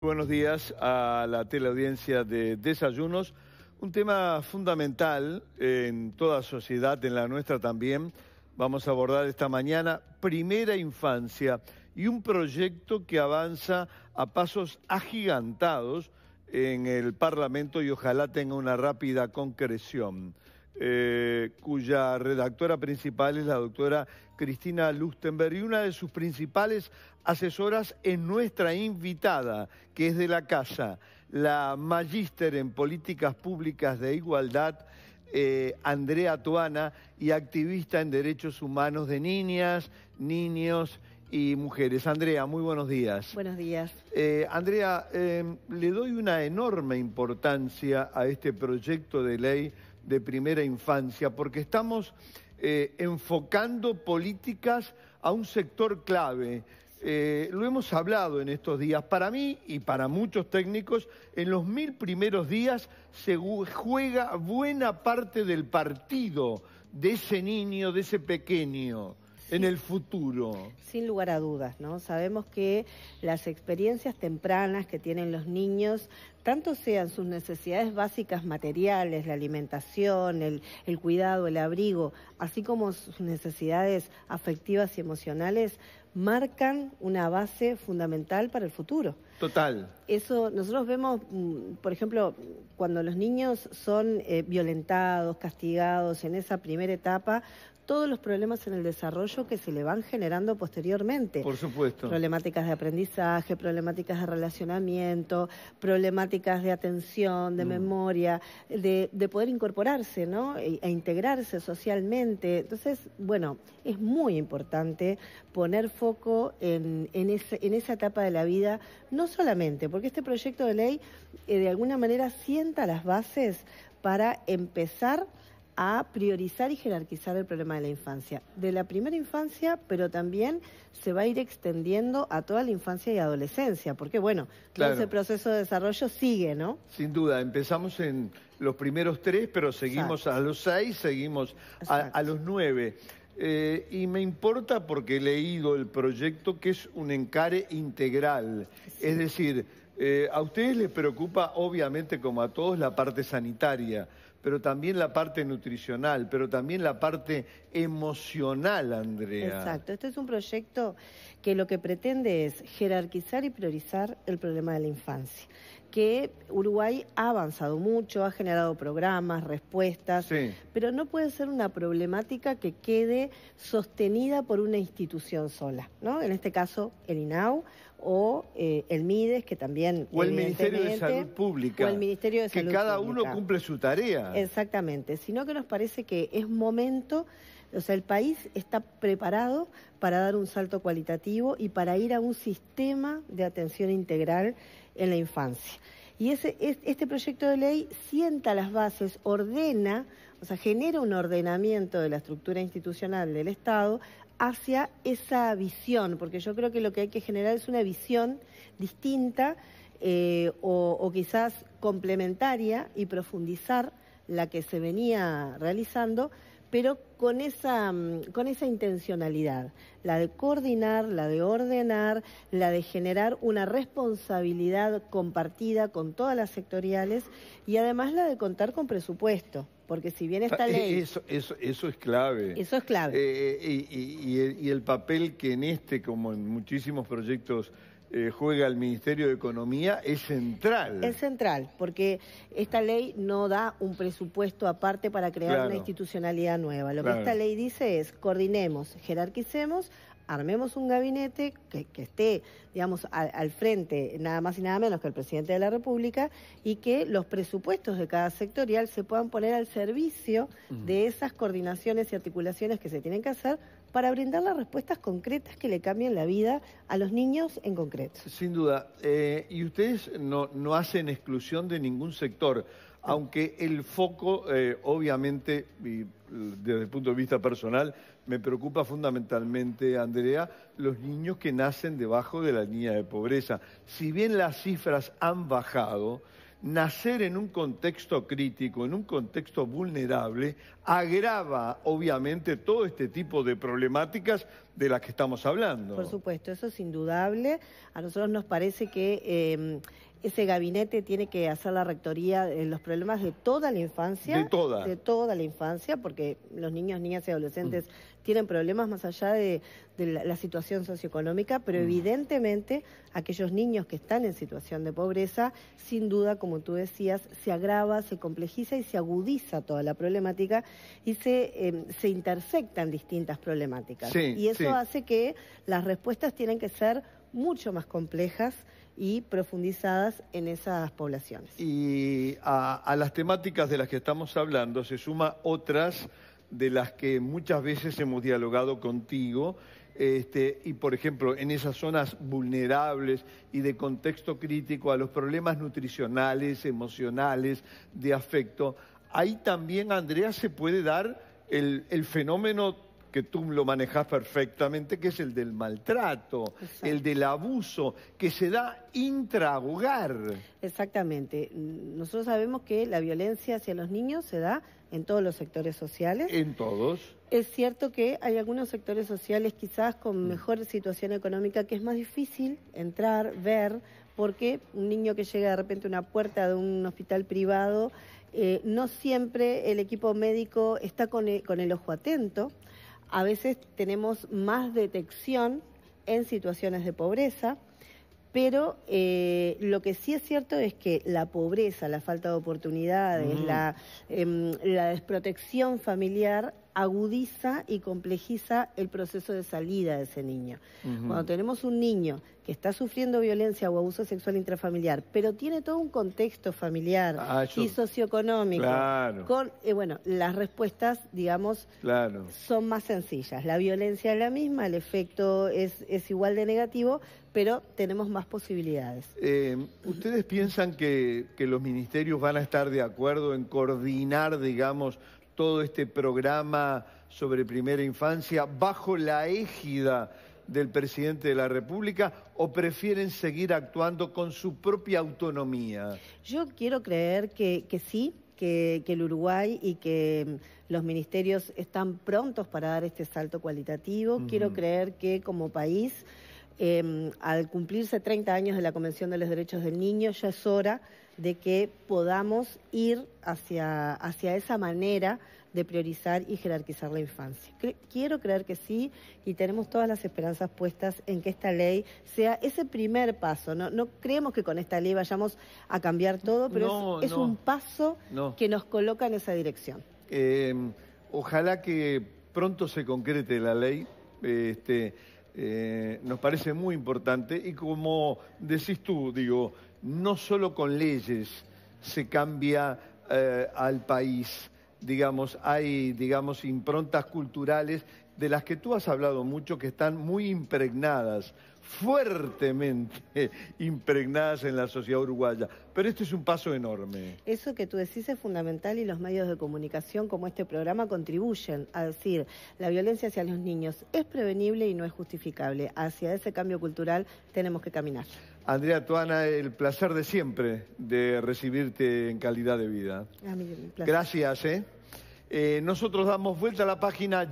Buenos días a la teleaudiencia de Desayunos. Un tema fundamental en toda sociedad, en la nuestra también. Vamos a abordar esta mañana primera infancia y un proyecto que avanza a pasos agigantados en el Parlamento y ojalá tenga una rápida concreción, eh, cuya redactora principal es la doctora Cristina Lustenberg y una de sus principales asesoras en nuestra invitada, que es de la casa, la magíster en políticas públicas de igualdad, eh, Andrea Tuana, y activista en derechos humanos de niñas, niños y mujeres. Andrea, muy buenos días. Buenos días. Eh, Andrea, eh, le doy una enorme importancia a este proyecto de ley de primera infancia, porque estamos enfocando políticas a un sector clave eh, lo hemos hablado en estos días. Para mí y para muchos técnicos, en los mil primeros días se juega buena parte del partido de ese niño, de ese pequeño. En el futuro. Sin lugar a dudas, ¿no? Sabemos que las experiencias tempranas que tienen los niños tanto sean sus necesidades básicas materiales, la alimentación, el, cuidado, el abrigo, así como sus necesidades afectivas y emocionales, marcan una base fundamental para el futuro. Total. Eso nosotros vemos, mm, por ejemplo, cuando los niños son eh, violentados, castigados en esa primera etapa, todos los problemas en el desarrollo que se le van generando posteriormente. Por supuesto. Problemáticas de aprendizaje, problemáticas de relacionamiento, problemáticas de atención, de mm. memoria, de, poder incorporarse ¿no? E, e, integrarse socialmente. Entonces, bueno, es muy importante poner foco en, esa etapa de la vida, no solamente porque este proyecto de ley eh, de alguna manera sienta las bases para empezar a priorizar y jerarquizar el problema de la infancia. De la primera infancia, pero también se va a ir extendiendo a toda la infancia y adolescencia, porque bueno, todo ese proceso de desarrollo sigue, ¿no? Sin duda, empezamos en los primeros tres, pero seguimos a los seis, seguimos a, los nueve. Eh, y me importa porque he leído el proyecto que es un encare integral. Es decir, eh, a ustedes les preocupa, obviamente, como a todos, la parte sanitaria pero también la parte nutricional, pero también la parte emocional, Andrea. Exacto, este es un proyecto que lo que pretende es jerarquizar y priorizar el problema de la infancia que Uruguay ha avanzado mucho, ha generado programas, respuestas, pero no puede ser una problemática que quede sostenida por una institución sola, ¿no? En este caso, el INAU o eh, el MIDES, que también... O el Ministerio de Salud Pública. O el Ministerio de que Que cada uno cumple su tarea. Exactamente, sino que nos parece que es momento, o sea, el país está preparado para dar un salto cualitativo y para ir a un sistema de atención integral en la infancia. Y ese, este proyecto de ley sienta las bases, ordena, o sea, genera un ordenamiento de la estructura institucional del Estado hacia esa visión, porque yo creo que lo que hay que generar es una visión distinta eh, o, quizás complementaria y profundizar la que se venía realizando pero con esa, mm, con esa intencionalidad, la de coordinar, la de ordenar, la de generar una responsabilidad compartida con todas las sectoriales y además la de contar con presupuesto. Porque si bien esta ah, ley... E-, eso, es clave. Eso es clave. Eh, eh, y el papel que en este, como en muchísimos proyectos eh, juega el Ministerio de Economía es central. Es central, porque esta ley no da un presupuesto aparte para crear una institucionalidad nueva. Lo que esta ley dice es coordinemos, jerarquicemos armemos un gabinete que, esté, digamos, al, frente nada más y nada menos que el presidente de la República y que los presupuestos de cada sectorial se puedan poner al servicio de esas coordinaciones y articulaciones que se tienen que hacer para brindar las respuestas concretas que le cambien la vida a los niños en concreto. Sin duda. Eh, y ustedes no hacen exclusión de ningún sector aunque el foco, eh, obviamente, eh, desde el punto de vista personal, me preocupa fundamentalmente, Andrea, los niños que nacen debajo de la línea de pobreza. Si bien las cifras han bajado, nacer en un contexto crítico, en un contexto vulnerable, agrava obviamente todo este tipo de problemáticas de las que estamos hablando. Por supuesto, eso es indudable. A nosotros nos parece que em, ese gabinete tiene que hacer la rectoría de los problemas de toda la infancia. De toda. De toda la infancia, porque los niños, niñas y adolescentes mm. tienen problemas más allá de, la, situación socioeconómica, pero mm. evidentemente aquellos niños que están en situación de pobreza, sin duda, como tú decías, se agrava, se complejiza y se agudiza toda la problemática y se, em, intersectan distintas problemáticas. y eso hace que las respuestas tienen que ser mucho más complejas y profundizadas en esas poblaciones. Y a, las temáticas de las que estamos hablando se suma otras de las que muchas veces hemos dialogado contigo, este, y por ejemplo, en esas zonas vulnerables y de contexto crítico a los problemas nutricionales, emocionales, de afecto, ahí también, Andrea, se puede dar el fenómeno que tú lo manejas perfectamente, que es el del maltrato, el del abuso, que se da intrahogar. Exactamente. Nosotros sabemos que la violencia hacia los niños se da en todos los sectores sociales. En todos. Es cierto que hay algunos sectores sociales quizás con mm. mejor situación económica que es más difícil entrar, ver, porque un niño que llega de repente a una puerta de un hospital privado, eh, no siempre el equipo médico está con e, con el ojo atento a veces tenemos más detección en situaciones de pobreza, pero eh, lo que sí es cierto es que la pobreza, la falta de oportunidades, mm. la, em, la desprotección familiar agudiza y complejiza el proceso de salida de ese niño. Cuando tenemos un niño que está sufriendo violencia o abuso sexual intrafamiliar, pero tiene todo un contexto familiar ah, y socioeconómico, con, eh, bueno, las respuestas, digamos, son más sencillas. La violencia es la misma, el efecto es, igual de negativo, pero tenemos más posibilidades. Eh, ¿Ustedes piensan que los ministerios van a estar de acuerdo en coordinar, digamos, todo este programa sobre primera infancia bajo la égida del presidente de la República o prefieren seguir actuando con su propia autonomía? Yo quiero creer que, sí, que, que, el Uruguay y que mm, los ministerios están prontos para dar este salto cualitativo. Quiero creer que como país, em, al cumplirse 30 años de la Convención de los Derechos del Niño, ya es hora de que podamos ir hacia, esa manera de priorizar y jerarquizar la infancia. Quiero creer que sí y tenemos todas las esperanzas puestas en que esta ley sea ese primer paso. No, creemos que con esta ley vayamos a cambiar todo, pero es, un paso que nos coloca en esa dirección. Em, ojalá que pronto se concrete la ley. Este, eh, nos parece muy importante y como decís tú, digo, no solo con leyes se cambia eh, al país, digamos, hay, digamos, improntas culturales de las que tú has hablado mucho que están muy impregnadas fuertemente impregnadas en la sociedad uruguaya. Pero este es un paso enorme. Eso que tú decís es fundamental y los medios de comunicación como este programa contribuyen a decir la violencia hacia los niños es prevenible y no es justificable. Hacia ese cambio cultural tenemos que caminar. Andrea Tuana, el placer de siempre de recibirte en calidad de vida. A Gracias. ¿eh? eh, nosotros damos vuelta a la página.